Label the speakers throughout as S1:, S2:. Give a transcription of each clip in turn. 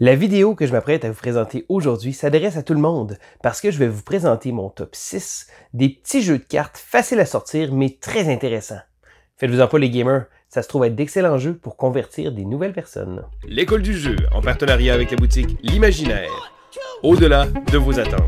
S1: La vidéo que je m'apprête à vous présenter aujourd'hui s'adresse à tout le monde parce que je vais vous présenter mon top 6 des petits jeux de cartes faciles à sortir mais très intéressants. Faites-vous en pas les gamers, ça se trouve être d'excellents jeux pour convertir des nouvelles personnes. L'école du jeu en partenariat avec la boutique L'Imaginaire, au-delà de vos attentes.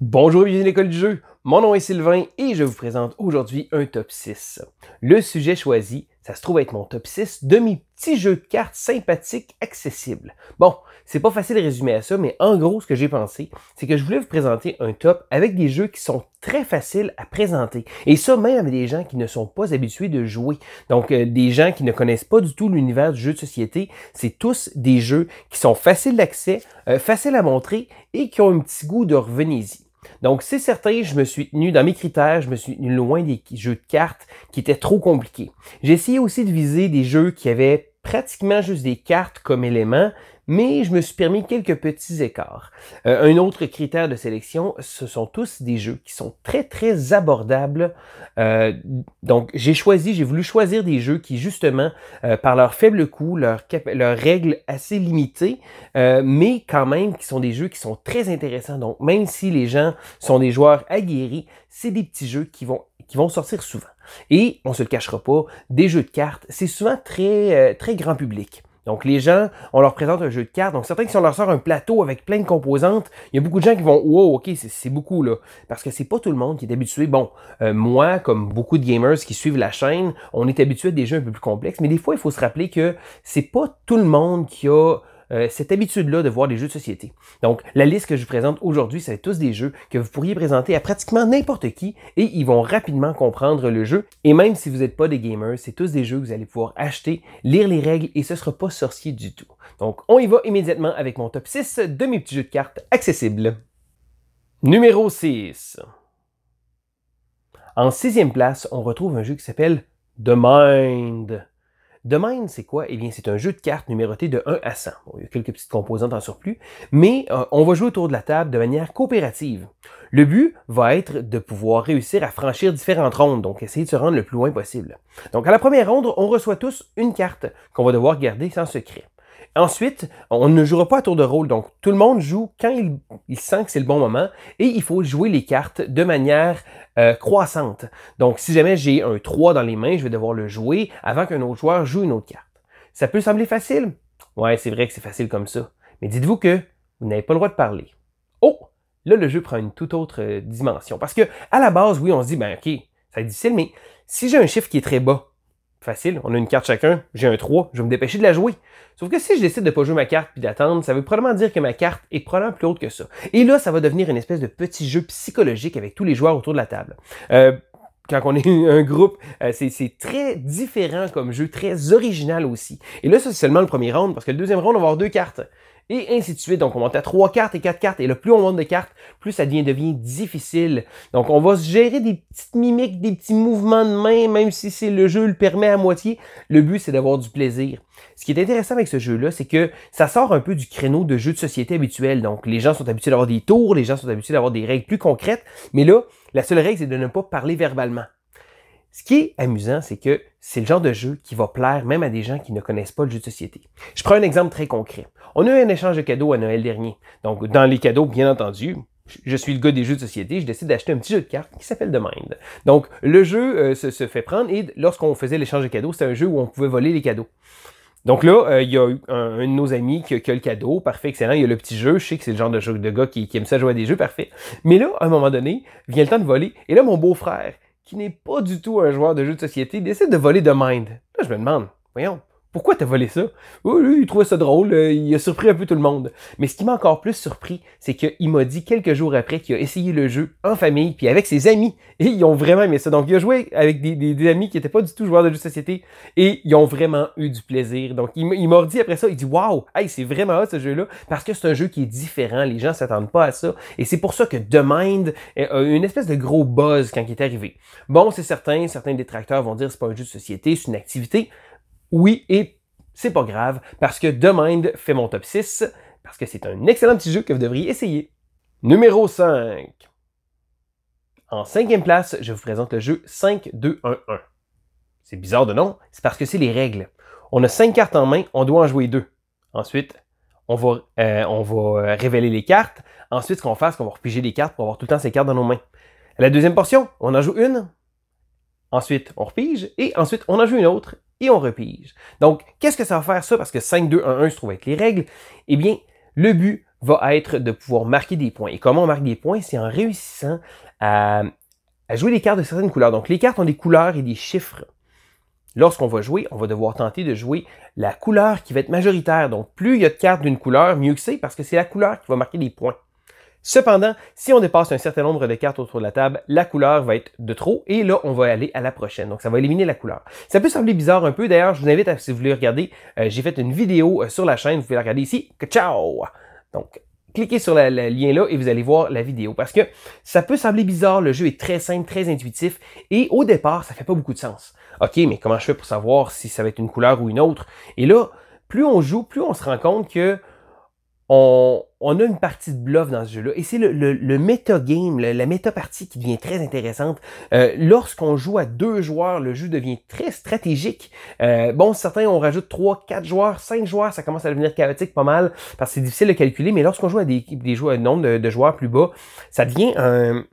S1: Bonjour et bienvenue à l'école du jeu. Mon nom est Sylvain et je vous présente aujourd'hui un top 6. Le sujet choisi, ça se trouve être mon top 6 de mes petits jeux de cartes sympathiques accessibles. Bon, c'est pas facile de résumer à ça, mais en gros, ce que j'ai pensé, c'est que je voulais vous présenter un top avec des jeux qui sont très faciles à présenter. Et ça, même avec des gens qui ne sont pas habitués de jouer. Donc, euh, des gens qui ne connaissent pas du tout l'univers du jeu de société, c'est tous des jeux qui sont faciles d'accès, euh, faciles à montrer et qui ont un petit goût de revenez-y. Donc, c'est certain, je me suis tenu dans mes critères, je me suis tenu loin des jeux de cartes qui étaient trop compliqués. J'ai essayé aussi de viser des jeux qui avaient pratiquement juste des cartes comme éléments, mais je me suis permis quelques petits écarts. Euh, un autre critère de sélection, ce sont tous des jeux qui sont très très abordables. Euh, donc j'ai choisi, j'ai voulu choisir des jeux qui justement, euh, par leur faible coût, leurs leur règles assez limitées, mais quand même qui sont des jeux qui sont très intéressants. Donc même si les gens sont des joueurs aguerris, c'est des petits jeux qui vont qui vont sortir souvent. Et on se le cachera pas, des jeux de cartes, c'est souvent très très grand public. Donc les gens, on leur présente un jeu de cartes. Donc certains, si on leur sort un plateau avec plein de composantes, il y a beaucoup de gens qui vont « Wow, ok, c'est beaucoup là ». Parce que c'est pas tout le monde qui est habitué. Bon, euh, moi, comme beaucoup de gamers qui suivent la chaîne, on est habitué à des jeux un peu plus complexes. Mais des fois, il faut se rappeler que c'est pas tout le monde qui a euh, cette habitude-là de voir les jeux de société. Donc, la liste que je vous présente aujourd'hui, c'est tous des jeux que vous pourriez présenter à pratiquement n'importe qui et ils vont rapidement comprendre le jeu. Et même si vous n'êtes pas des gamers, c'est tous des jeux que vous allez pouvoir acheter, lire les règles et ce ne sera pas sorcier du tout. Donc, on y va immédiatement avec mon top 6 de mes petits jeux de cartes accessibles. Numéro 6. En sixième place, on retrouve un jeu qui s'appelle The Mind. De c'est quoi? Eh bien, c'est un jeu de cartes numéroté de 1 à 100. il y a quelques petites composantes en surplus, mais euh, on va jouer autour de la table de manière coopérative. Le but va être de pouvoir réussir à franchir différentes rondes, donc essayer de se rendre le plus loin possible. Donc, à la première ronde, on reçoit tous une carte qu'on va devoir garder sans secret. Ensuite, on ne jouera pas à tour de rôle, donc tout le monde joue quand il, sent que c'est le bon moment et il faut jouer les cartes de manière euh, croissante. Donc si jamais j'ai un 3 dans les mains, je vais devoir le jouer avant qu'un autre joueur joue une autre carte. Ça peut sembler facile. Ouais, c'est vrai que c'est facile comme ça. Mais dites-vous que vous n'avez pas le droit de parler. Oh, là le jeu prend une toute autre euh, dimension parce que à la base, oui, on se dit ben OK, ça va être difficile, mais si j'ai un chiffre qui est très bas, Facile, on a une carte chacun, j'ai un 3, je vais me dépêcher de la jouer. Sauf que si je décide de pas jouer ma carte puis d'attendre, ça veut probablement dire que ma carte est probablement plus haute que ça. Et là, ça va devenir une espèce de petit jeu psychologique avec tous les joueurs autour de la table. Euh, quand on est un groupe, euh, c'est très différent comme jeu, très original aussi. Et là, ça, c'est seulement le premier round, parce que le deuxième round, on va avoir deux cartes et ainsi de suite. Donc, on monte à trois cartes et quatre cartes, et le plus on monte de cartes, plus ça devient, difficile. Donc, on va se gérer des petites mimiques, des petits mouvements de main, même si c'est le jeu le permet à moitié. Le but, c'est d'avoir du plaisir. Ce qui est intéressant avec ce jeu-là, c'est que ça sort un peu du créneau de jeu de société habituel. Donc, les gens sont habitués d'avoir des tours, les gens sont habitués d'avoir des règles plus concrètes, mais là, la seule règle, c'est de ne pas parler verbalement. Ce qui est amusant, c'est que c'est le genre de jeu qui va plaire même à des gens qui ne connaissent pas le jeu de société. Je prends un exemple très concret. On a eu un échange de cadeaux à Noël dernier. Donc, dans les cadeaux, bien entendu, je suis le gars des jeux de société, je décide d'acheter un petit jeu de cartes qui s'appelle The Mind. Donc, le jeu euh, se, fait prendre et lorsqu'on faisait l'échange de cadeaux, c'est un jeu où on pouvait voler les cadeaux. Donc là, euh, il y a un, un, de nos amis qui, a le cadeau, parfait, excellent, il y a le petit jeu, je sais que c'est le genre de, jeu, de gars qui, qui aime ça jouer à des jeux, parfait. Mais là, à un moment donné, vient le temps de voler, et là, mon beau-frère, qui n'est pas du tout un joueur de jeu de société, décide de voler de Mind. Là, je me demande, voyons, pourquoi t'as volé ça? Oh, il trouvait ça drôle, euh, il a surpris un peu tout le monde. Mais ce qui m'a encore plus surpris, c'est qu'il m'a dit quelques jours après qu'il a essayé le jeu en famille, puis avec ses amis, et ils ont vraiment aimé ça. Donc, il a joué avec des, amis qui n'étaient pas du tout joueurs de jeux de société, et ils ont vraiment eu du plaisir. Donc, il, m'a dit après ça, il dit « waouh, Hey, c'est vraiment hot ce jeu-là, parce que c'est un jeu qui est différent, les gens s'attendent pas à ça. » Et c'est pour ça que Demind euh, a eu une espèce de gros buzz quand il est arrivé. Bon, c'est certain, certains détracteurs vont dire « C'est pas un jeu de société, c'est une activité. » Oui, et c'est pas grave, parce que Mind fait mon top 6, parce que c'est un excellent petit jeu que vous devriez essayer. Numéro 5. En cinquième place, je vous présente le jeu 5-2-1-1. C'est bizarre de nom, c'est parce que c'est les règles. On a 5 cartes en main, on doit en jouer deux. Ensuite, on va, euh, on va révéler les cartes. Ensuite, ce qu'on va faire, c'est qu'on va repiger les cartes pour avoir tout le temps ces cartes dans nos mains. La deuxième portion, on en joue une. Ensuite, on repige. Et ensuite, on en joue une autre et on repige. Donc, qu'est-ce que ça va faire ça? Parce que 5, 2, 1, 1 se trouve être les règles. Eh bien, le but va être de pouvoir marquer des points. Et comment on marque des points? C'est en réussissant à, jouer des cartes de certaines couleurs. Donc, les cartes ont des couleurs et des chiffres. Lorsqu'on va jouer, on va devoir tenter de jouer la couleur qui va être majoritaire. Donc, plus il y a de cartes d'une couleur, mieux que c'est parce que c'est la couleur qui va marquer des points. Cependant, si on dépasse un certain nombre de cartes autour de la table, la couleur va être de trop et là, on va aller à la prochaine. Donc, ça va éliminer la couleur. Ça peut sembler bizarre un peu. D'ailleurs, je vous invite à, si vous voulez regarder, euh, j'ai fait une vidéo euh, sur la chaîne. Vous pouvez la regarder ici. Ciao! Donc, cliquez sur le lien là et vous allez voir la vidéo parce que ça peut sembler bizarre. Le jeu est très simple, très intuitif et au départ, ça fait pas beaucoup de sens. OK, mais comment je fais pour savoir si ça va être une couleur ou une autre? Et là, plus on joue, plus on se rend compte que on, a une partie de bluff dans ce jeu-là. Et c'est le, le, le méta-game, la méta-partie qui devient très intéressante. Euh, lorsqu'on joue à deux joueurs, le jeu devient très stratégique. Euh, bon, certains, on rajoute trois, quatre joueurs, cinq joueurs, ça commence à devenir chaotique pas mal parce que c'est difficile de calculer. Mais lorsqu'on joue à des, des joueurs, nombre de, de, joueurs plus bas, ça devient un,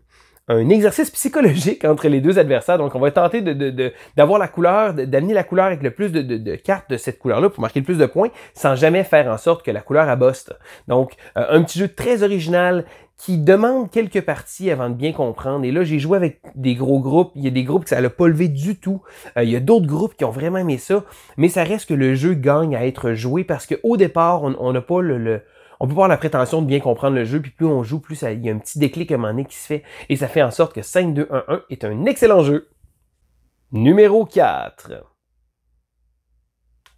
S1: un exercice psychologique entre les deux adversaires. Donc, on va tenter de, d'avoir la couleur, d'amener la couleur avec le plus de, cartes de cette couleur-là pour marquer le plus de points, sans jamais faire en sorte que la couleur aboste. Donc, euh, un petit jeu très original qui demande quelques parties avant de bien comprendre. Et là, j'ai joué avec des gros groupes. Il y a des groupes que ça l'a pas levé du tout. Euh, il y a d'autres groupes qui ont vraiment aimé ça. Mais ça reste que le jeu gagne à être joué parce qu'au départ, on n'a pas le on peut avoir la prétention de bien comprendre le jeu, puis plus on joue, plus il y a un petit déclic à un qui se fait, et ça fait en sorte que 5-2-1-1 est un excellent jeu. Numéro 4.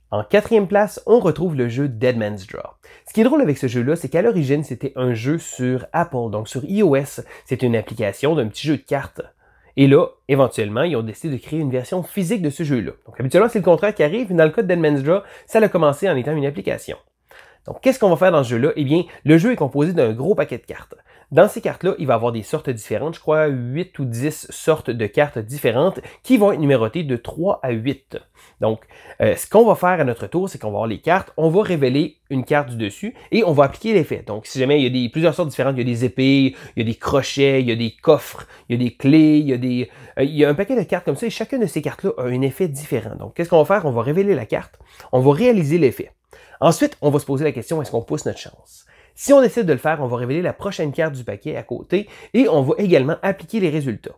S1: En quatrième place, on retrouve le jeu Deadman's Draw. Ce qui est drôle avec ce jeu-là, c'est qu'à l'origine, c'était un jeu sur Apple, donc sur iOS. C'est une application d'un petit jeu de cartes. Et là, éventuellement, ils ont décidé de créer une version physique de ce jeu-là. Donc habituellement, c'est le contraire qui arrive, mais dans le cas de Dead Draw, ça a commencé en étant une application. Donc, qu'est-ce qu'on va faire dans ce jeu-là? Eh bien, le jeu est composé d'un gros paquet de cartes. Dans ces cartes-là, il va y avoir des sortes différentes, je crois 8 ou 10 sortes de cartes différentes qui vont être numérotées de 3 à 8. Donc, euh, ce qu'on va faire à notre tour, c'est qu'on va avoir les cartes, on va révéler une carte du dessus et on va appliquer l'effet. Donc, si jamais il y a des, plusieurs sortes différentes, il y a des épées, il y a des crochets, il y a des coffres, il y a des clés, il y a, des, euh, il y a un paquet de cartes comme ça et chacune de ces cartes-là a un effet différent. Donc, qu'est-ce qu'on va faire? On va révéler la carte, on va réaliser l'effet. Ensuite, on va se poser la question, est-ce qu'on pousse notre chance? Si on décide de le faire, on va révéler la prochaine carte du paquet à côté et on va également appliquer les résultats.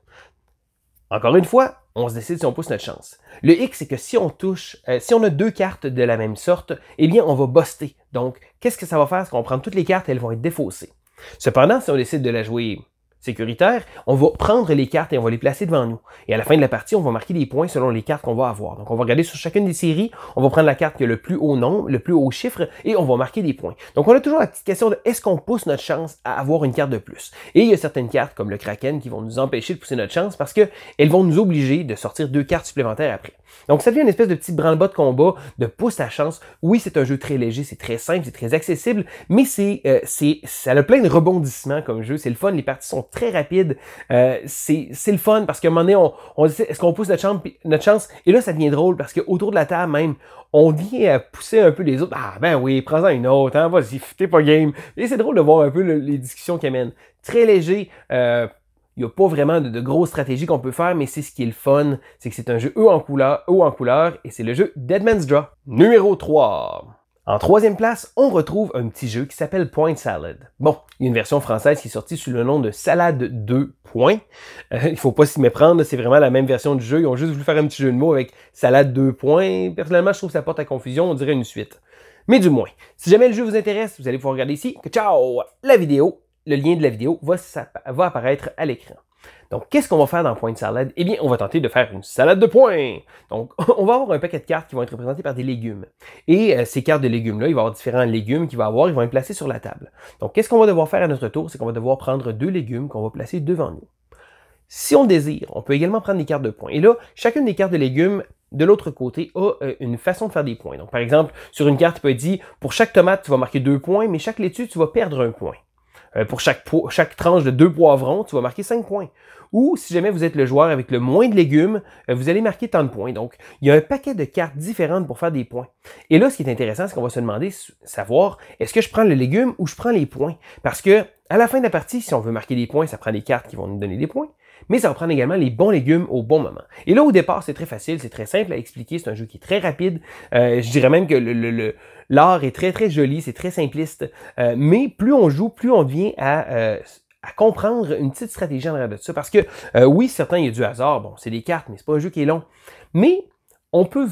S1: Encore une fois, on se décide si on pousse notre chance. Le X, c'est que si on touche, euh, si on a deux cartes de la même sorte, eh bien, on va buster. Donc, qu'est-ce que ça va faire? C'est qu'on prend toutes les cartes et elles vont être défaussées. Cependant, si on décide de la jouer sécuritaire, on va prendre les cartes et on va les placer devant nous. Et à la fin de la partie, on va marquer des points selon les cartes qu'on va avoir. Donc, on va regarder sur chacune des séries, on va prendre la carte qui a le plus haut nombre, le plus haut chiffre, et on va marquer des points. Donc, on a toujours la petite question de est-ce qu'on pousse notre chance à avoir une carte de plus? Et il y a certaines cartes, comme le Kraken, qui vont nous empêcher de pousser notre chance parce qu'elles vont nous obliger de sortir deux cartes supplémentaires après. Donc, ça devient une espèce de petit branle-bas de combat, de pousse à chance. Oui, c'est un jeu très léger, c'est très simple, c'est très accessible, mais c'est, euh, c'est, ça a plein de rebondissements comme jeu. C'est le fun, les parties sont très rapides. Euh, c'est, c'est le fun parce qu'à un moment donné, on, on dit, est-ce qu'on pousse notre, notre chance? Et là, ça devient drôle parce qu'autour de la table même, on vient pousser un peu les autres. Ah ben oui, prends-en une autre, hein, vas-y, t'es pas game. Et c'est drôle de voir un peu les discussions qui amènent. Très léger, euh, il n'y a pas vraiment de, de grosses stratégies qu'on peut faire, mais c'est ce qui est le fun, c'est que c'est un jeu haut en couleur, ou en couleur, et c'est le jeu Deadman's Draw. Numéro 3. En troisième place, on retrouve un petit jeu qui s'appelle Point Salad. Bon, il y a une version française qui est sortie sous le nom de Salade 2 Points. Euh, il faut pas s'y méprendre, c'est vraiment la même version du jeu. Ils ont juste voulu faire un petit jeu de mots avec Salade 2 Points. Personnellement, je trouve que ça porte à confusion, on dirait une suite. Mais du moins, si jamais le jeu vous intéresse, vous allez pouvoir regarder ici. Ciao! La vidéo le lien de la vidéo va, apparaître à l'écran. Donc, qu'est-ce qu'on va faire dans Point de salade? Eh bien, on va tenter de faire une salade de points. Donc, on va avoir un paquet de cartes qui vont être représentées par des légumes. Et euh, ces cartes de légumes-là, il va y avoir différents légumes qu'il va avoir, ils vont être placés sur la table. Donc, qu'est-ce qu'on va devoir faire à notre tour? C'est qu'on va devoir prendre deux légumes qu'on va placer devant nous. Si on désire, on peut également prendre des cartes de points. Et là, chacune des cartes de légumes de l'autre côté a euh, une façon de faire des points. Donc, par exemple, sur une carte, il peut être dit, pour chaque tomate, tu vas marquer deux points, mais chaque laitue, tu vas perdre un point. Euh, pour chaque, chaque tranche de deux poivrons, tu vas marquer 5 points. Ou si jamais vous êtes le joueur avec le moins de légumes, euh, vous allez marquer tant de points. Donc, il y a un paquet de cartes différentes pour faire des points. Et là, ce qui est intéressant, c'est qu'on va se demander, savoir, est-ce que je prends le légume ou je prends les points? Parce que, à la fin de la partie, si on veut marquer des points, ça prend des cartes qui vont nous donner des points mais ça va prendre également les bons légumes au bon moment. Et là, au départ, c'est très facile, c'est très simple à expliquer, c'est un jeu qui est très rapide. Euh, je dirais même que le, L'art est très, très joli, c'est très simpliste. Euh, mais plus on joue, plus on vient euh, à, comprendre une petite stratégie en arrière de ça. Parce que euh, oui, certains, il y a du hasard. Bon, c'est des cartes, mais c'est pas un jeu qui est long. Mais on peut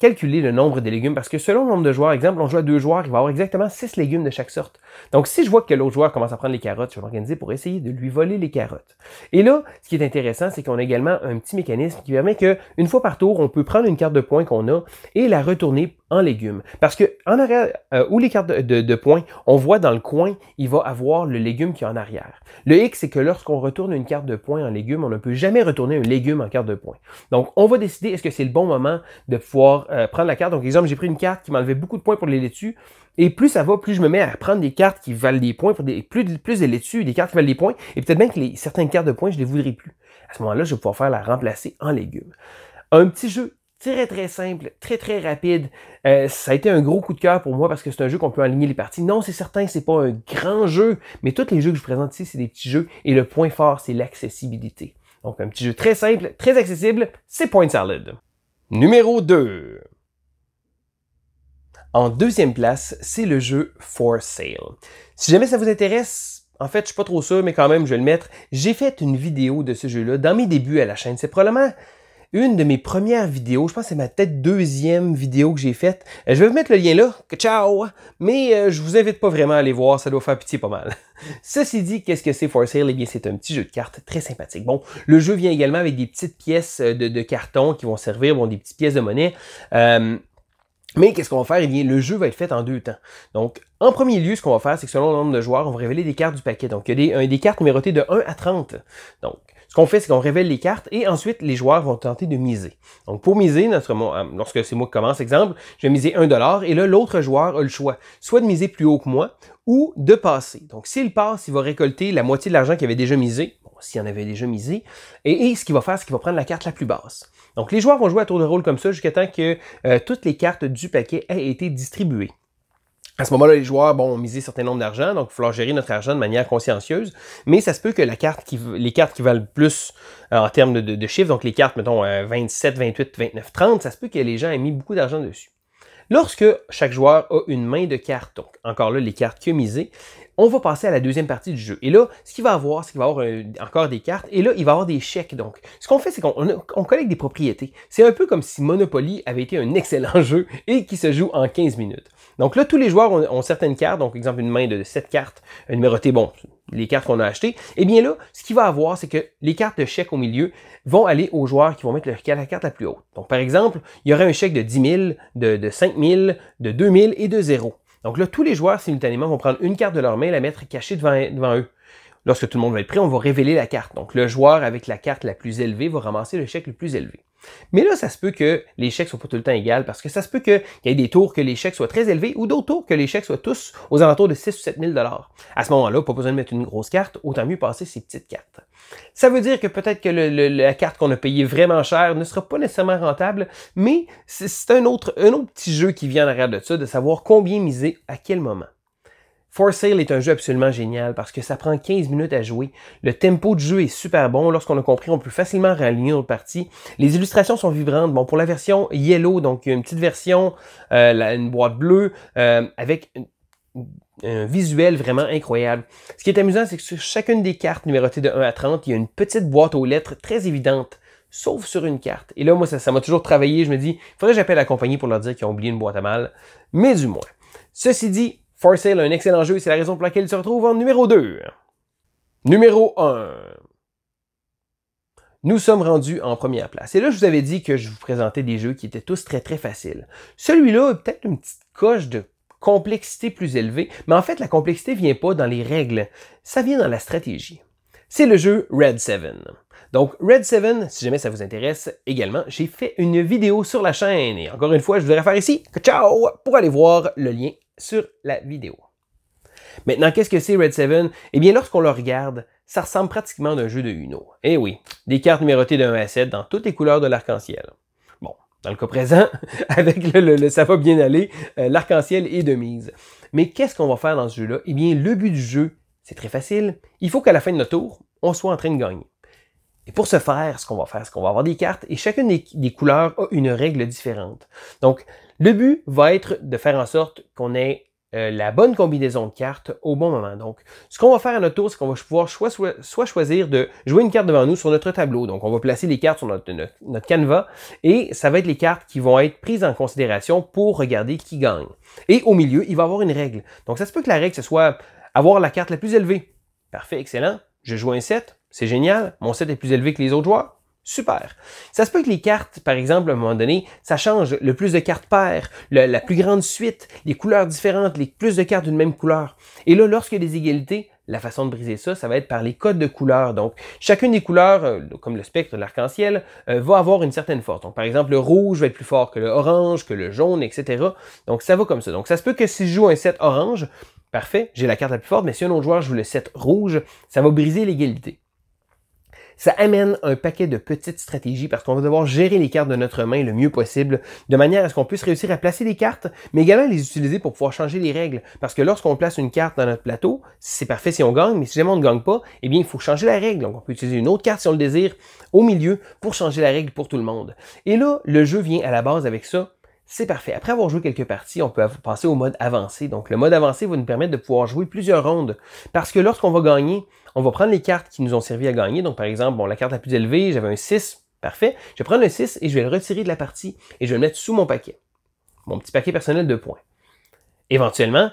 S1: calculer le nombre de légumes parce que selon le nombre de joueurs, exemple, on joue à deux joueurs, il va avoir exactement six légumes de chaque sorte. Donc, si je vois que l'autre joueur commence à prendre les carottes, je vais m'organiser pour essayer de lui voler les carottes. Et là, ce qui est intéressant, c'est qu'on a également un petit mécanisme qui permet que, une fois par tour, on peut prendre une carte de points qu'on a et la retourner en légumes. Parce que en arrière, euh, où les de, de, points, on voit dans le coin, il va avoir le légume qui est en arrière. Le hic, c'est que lorsqu'on retourne une carte de points en légumes, on ne peut jamais retourner un légume en carte de points. Donc, on va décider est-ce que c'est le bon moment de pouvoir euh, prendre la carte. Donc, exemple, j'ai pris une carte qui m'enlevait beaucoup de points pour les laitues. Et plus ça va, plus je me mets à prendre des cartes qui valent des points, pour des, plus, plus des laitues, des cartes qui valent des points. Et peut-être bien que les, certaines cartes de points, je ne les voudrais plus. À ce moment-là, je vais pouvoir faire la remplacer en légumes. Un petit jeu Très, très simple, très, très rapide. Euh, ça a été un gros coup de cœur pour moi parce que c'est un jeu qu'on peut aligner les parties. Non, c'est certain, c'est pas un grand jeu, mais tous les jeux que je vous présente ici, c'est des petits jeux. Et le point fort, c'est l'accessibilité. Donc, un petit jeu très simple, très accessible, c'est Point Salad. Numéro 2. En deuxième place, c'est le jeu For Sale. Si jamais ça vous intéresse, en fait, je suis pas trop sûr, mais quand même, je vais le mettre. J'ai fait une vidéo de ce jeu-là dans mes débuts à la chaîne. C'est probablement une de mes premières vidéos. Je pense que c'est ma tête deuxième vidéo que j'ai faite. Euh, je vais vous mettre le lien là. Ciao! Mais euh, je vous invite pas vraiment à aller voir, ça doit faire pitié pas mal. Ceci dit, qu'est-ce que c'est For Sale? Eh bien, c'est un petit jeu de cartes très sympathique. Bon, le jeu vient également avec des petites pièces euh, de, carton qui vont servir, bon, des petites pièces de monnaie. mais qu'est-ce qu'on va faire? Eh bien, le jeu va être fait en deux temps. Donc, en premier lieu, ce qu'on va faire, c'est que selon le nombre de joueurs, on va révéler des cartes du paquet. Donc, il y a des, des cartes numérotées de 1 à 30. Donc, ce qu'on fait, c'est qu'on révèle les cartes et ensuite les joueurs vont tenter de miser. Donc pour miser, notre, euh, lorsque c'est moi qui commence, exemple, je vais miser 1 dollar et là l'autre joueur a le choix, soit de miser plus haut que moi ou de passer. Donc s'il passe, il va récolter la moitié de l'argent qu'il avait déjà misé, bon, s'il en avait déjà misé, et, ce qu'il va faire, c'est qu'il va prendre la carte la plus basse. Donc les joueurs vont jouer à tour de rôle comme ça jusqu'à temps que euh, toutes les cartes du paquet aient été distribuées. À ce moment-là, les joueurs ont misé un certain nombre d'argent, donc il va falloir gérer notre argent de manière consciencieuse. Mais ça se peut que les cartes qui valent plus euh, en termes de, chiffres, donc les cartes, mettons, 27, 28, 29, 30, ça se peut que les gens aient mis beaucoup d'argent dessus. Lorsque chaque joueur a une main de cartes, donc encore là, les cartes que a on va passer à la deuxième partie du jeu. Et là, ce qu'il va avoir, c'est qu'il va avoir euh, encore des cartes. Et là, il va avoir des chèques. Donc, ce qu'on fait, c'est qu'on collecte des propriétés. C'est un peu comme si Monopoly avait été un excellent jeu et qui se joue en 15 minutes. Donc là, tous les joueurs ont, certaines cartes. Donc, exemple, une main de 7 cartes euh, numérotées. Bon, les cartes qu'on a achetées. Et eh bien là, ce qu'il va avoir, c'est que les cartes de chèque au milieu vont aller aux joueurs qui vont mettre leur, la carte la plus haute. Donc, par exemple, il y aurait un chèque de 10 000, de, de 5 000, de 2 000 et de 0. Donc là, tous les joueurs simultanément vont prendre une carte de leur main et la mettre cachée devant, devant eux. Lorsque tout le monde va être prêt, on va révéler la carte. Donc, le joueur avec la carte la plus élevée va ramasser le chèque le plus élevé. Mais là, ça se peut que les chèques soient pas tout le temps égales parce que ça se peut qu'il y ait des tours que les chèques soient très élevés ou d'autres tours que les chèques soient tous aux alentours de 6 ou 7 000 À ce moment-là, pas besoin de mettre une grosse carte, autant mieux passer ces petites cartes. Ça veut dire que peut-être que la carte qu'on a payée vraiment cher ne sera pas nécessairement rentable, mais c'est un autre, un autre petit jeu qui vient en arrière de ça, de savoir combien miser à quel moment. For Sale est un jeu absolument génial parce que ça prend 15 minutes à jouer. Le tempo de jeu est super bon. Lorsqu'on a compris, on peut facilement réaligner notre partie. Les illustrations sont vibrantes. Bon, pour la version Yellow, donc une petite version, euh, une boîte bleue, euh, avec un visuel vraiment incroyable. Ce qui est amusant, c'est que sur chacune des cartes numérotées de 1 à 30, il y a une petite boîte aux lettres très évidente, sauf sur une carte. Et là, moi, ça m'a toujours travaillé. Je me dis, faudrait que j'appelle la compagnie pour leur dire qu'ils ont oublié une boîte à mal. Mais du moins. Ceci dit, For Sale, un excellent jeu, c'est la raison pour laquelle il se retrouve en numéro 2. Numéro 1. Nous sommes rendus en première place. Et là, je vous avais dit que je vous présentais des jeux qui étaient tous très très faciles. Celui-là a peut-être une petite coche de complexité plus élevée, mais en fait, la complexité vient pas dans les règles, ça vient dans la stratégie. C'est le jeu Red 7. Donc, Red 7, si jamais ça vous intéresse également, j'ai fait une vidéo sur la chaîne. Et encore une fois, je vous faire ici. Ciao! Pour aller voir le lien sur la vidéo. Maintenant, qu'est-ce que c'est Red Seven Eh bien, lorsqu'on le regarde, ça ressemble pratiquement à un jeu de Uno. Eh oui, des cartes numérotées d'un à 7 dans toutes les couleurs de l'arc-en-ciel. Bon, dans le cas présent, avec le, le, ça va bien aller, euh, l'arc-en-ciel est de mise. Mais qu'est-ce qu'on va faire dans ce jeu-là Eh bien, le but du jeu, c'est très facile. Il faut qu'à la fin de notre tour, on soit en train de gagner. Et pour ce faire, ce qu'on va faire, c'est qu'on va avoir des cartes et chacune des, couleurs a une règle différente. Donc, le but va être de faire en sorte qu'on ait euh, la bonne combinaison de cartes au bon moment. Donc, ce qu'on va faire à notre tour, c'est qu'on va pouvoir soit, choisir de jouer une carte devant nous sur notre tableau. Donc, on va placer les cartes sur notre, canevas et ça va être les cartes qui vont être prises en considération pour regarder qui gagne. Et au milieu, il va y avoir une règle. Donc, ça se peut que la règle, ce soit avoir la carte la plus élevée. Parfait, excellent. Je joue un 7, c'est génial, mon set est plus élevé que les autres joueurs. Super. Ça se peut que les cartes, par exemple, à un moment donné, ça change. Le plus de cartes paires, la plus grande suite, les couleurs différentes, les plus de cartes d'une même couleur. Et là, lorsqu'il y a des égalités, la façon de briser ça, ça va être par les codes de couleurs. Donc, chacune des couleurs, euh, comme le spectre l'arc-en-ciel, euh, va avoir une certaine force. Donc, par exemple, le rouge va être plus fort que le orange, que le jaune, etc. Donc, ça va comme ça. Donc, ça se peut que si je joue un set orange, parfait, j'ai la carte la plus forte, mais si un autre joueur joue le set rouge, ça va briser l'égalité. Ça amène un paquet de petites stratégies parce qu'on va devoir gérer les cartes de notre main le mieux possible, de manière à ce qu'on puisse réussir à placer les cartes, mais également les utiliser pour pouvoir changer les règles. Parce que lorsqu'on place une carte dans notre plateau, c'est parfait si on gagne, mais si jamais on ne gagne pas, eh bien, il faut changer la règle. Donc, on peut utiliser une autre carte si on le désire au milieu pour changer la règle pour tout le monde. Et là, le jeu vient à la base avec ça c'est parfait. Après avoir joué quelques parties, on peut passer au mode avancé. Donc le mode avancé va nous permettre de pouvoir jouer plusieurs rondes. Parce que lorsqu'on va gagner, on va prendre les cartes qui nous ont servi à gagner. Donc par exemple, la carte la plus élevée, j'avais un 6. Parfait. Je vais prendre le 6 et je vais le retirer de la partie et je vais le mettre sous mon paquet. Mon petit paquet personnel de points. Éventuellement,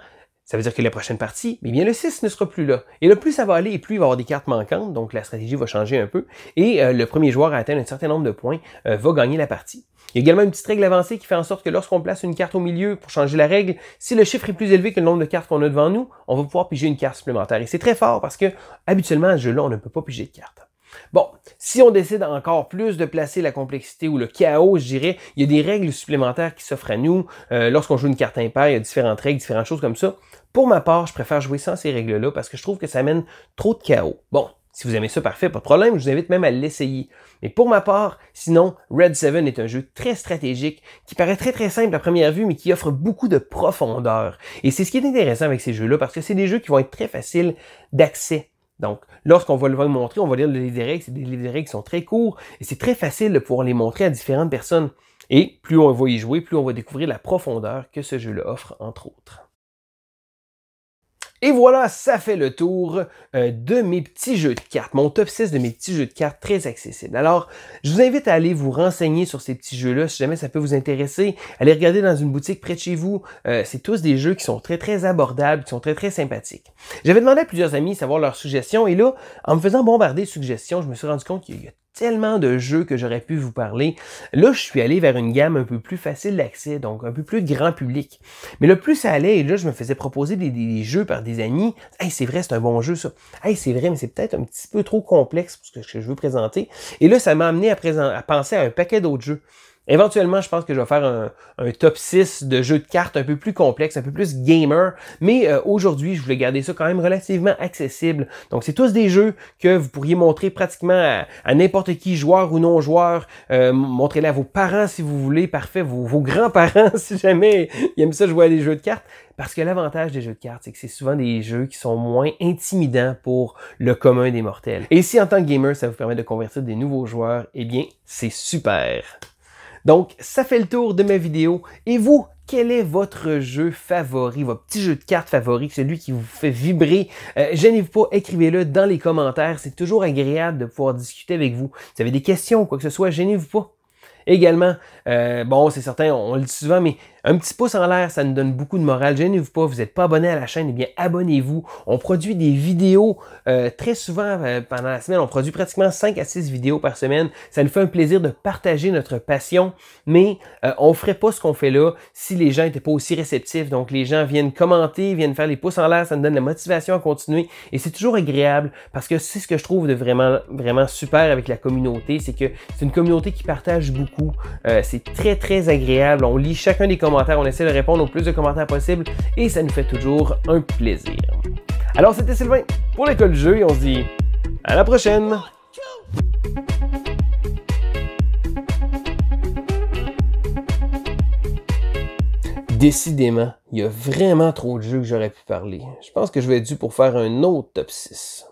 S1: ça veut dire que la prochaine partie, eh bien, le 6 ne sera plus là. Et le plus ça va aller, et plus il va y avoir des cartes manquantes, donc la stratégie va changer un peu. Et euh, le premier joueur à atteindre un certain nombre de points euh, va gagner la partie. Il y a également une petite règle avancée qui fait en sorte que lorsqu'on place une carte au milieu pour changer la règle, si le chiffre est plus élevé que le nombre de cartes qu'on a devant nous, on va pouvoir piger une carte supplémentaire. Et c'est très fort parce que habituellement à ce jeu-là, on ne peut pas piger de cartes. Bon, si on décide encore plus de placer la complexité ou le chaos, je dirais, il y a des règles supplémentaires qui s'offrent à nous. Euh, lorsqu'on joue une carte impair. il y a différentes règles, différentes choses comme ça. Pour ma part, je préfère jouer sans ces règles-là parce que je trouve que ça amène trop de chaos. Bon, si vous aimez ça, parfait, pas de problème, je vous invite même à l'essayer. Mais pour ma part, sinon, Red Seven est un jeu très stratégique qui paraît très très simple à première vue, mais qui offre beaucoup de profondeur. Et c'est ce qui est intéressant avec ces jeux-là, parce que c'est des jeux qui vont être très faciles d'accès. Donc, lorsqu'on va le montrer, on va lire les directs. Les qui sont très courts et c'est très facile de pouvoir les montrer à différentes personnes. Et plus on va y jouer, plus on va découvrir la profondeur que ce jeu l'offre offre, entre autres. Et voilà, ça fait le tour euh, de mes petits jeux de cartes, mon top 6 de mes petits jeux de cartes très accessibles. Alors, je vous invite à aller vous renseigner sur ces petits jeux-là si jamais ça peut vous intéresser. Allez regarder dans une boutique près de chez vous. Euh, c'est tous des jeux qui sont très très abordables, qui sont très très sympathiques. J'avais demandé à plusieurs amis de savoir leurs suggestions et là, en me faisant bombarder de suggestions, je me suis rendu compte qu'il y a tellement de jeux que j'aurais pu vous parler. Là, je suis allé vers une gamme un peu plus facile d'accès, donc un peu plus grand public. Mais le plus ça allait, et là, je me faisais proposer des, jeux par des amis. Hey, c'est vrai, c'est un bon jeu, ça. Hey, c'est vrai, mais c'est peut-être un petit peu trop complexe pour ce que je veux présenter. Et là, ça m'a amené à penser à un paquet d'autres jeux. Éventuellement, je pense que je vais faire un, top 6 de jeux de cartes un peu plus complexe, un peu plus gamer, mais euh, aujourd'hui, je voulais garder ça quand même relativement accessible. Donc, c'est tous des jeux que vous pourriez montrer pratiquement à, n'importe qui, joueur ou non joueur. Euh, Montrez-les à vos parents si vous voulez, parfait, vos, vos grands-parents si jamais ils aiment ça jouer à des jeux de cartes. Parce que l'avantage des jeux de cartes, c'est que c'est souvent des jeux qui sont moins intimidants pour le commun des mortels. Et si en tant que gamer, ça vous permet de convertir des nouveaux joueurs, eh bien, c'est super. Donc, ça fait le tour de ma vidéo. Et vous, quel est votre jeu favori, votre petit jeu de cartes favori, celui qui vous fait vibrer. Euh, Gênez-vous pas, écrivez-le dans les commentaires. C'est toujours agréable de pouvoir discuter avec vous. Si vous avez des questions, quoi que ce soit, gênez-vous pas. Également, euh, bon, c'est certain, on le dit souvent, mais un petit pouce en l'air, ça nous donne beaucoup de morale. Gênez-vous pas, vous n'êtes pas abonné à la chaîne, eh bien abonnez-vous. On produit des vidéos euh, très souvent euh, pendant la semaine. On produit pratiquement 5 à 6 vidéos par semaine. Ça nous fait un plaisir de partager notre passion, mais euh, on ne ferait pas ce qu'on fait là si les gens n'étaient pas aussi réceptifs. Donc les gens viennent commenter, viennent faire des pouces en l'air, ça nous donne la motivation à continuer. Et c'est toujours agréable parce que c'est ce que je trouve de vraiment, vraiment super avec la communauté, c'est que c'est une communauté qui partage beaucoup. c'est très, très agréable. On lit chacun des commentaires on essaie de répondre au plus de commentaires possible et ça nous fait toujours un plaisir. Alors, c'était Sylvain pour l'école de jeu et on se dit à la prochaine! Décidément, il y a vraiment trop de jeux que j'aurais pu parler. Je pense que je vais être dû pour faire un autre top 6.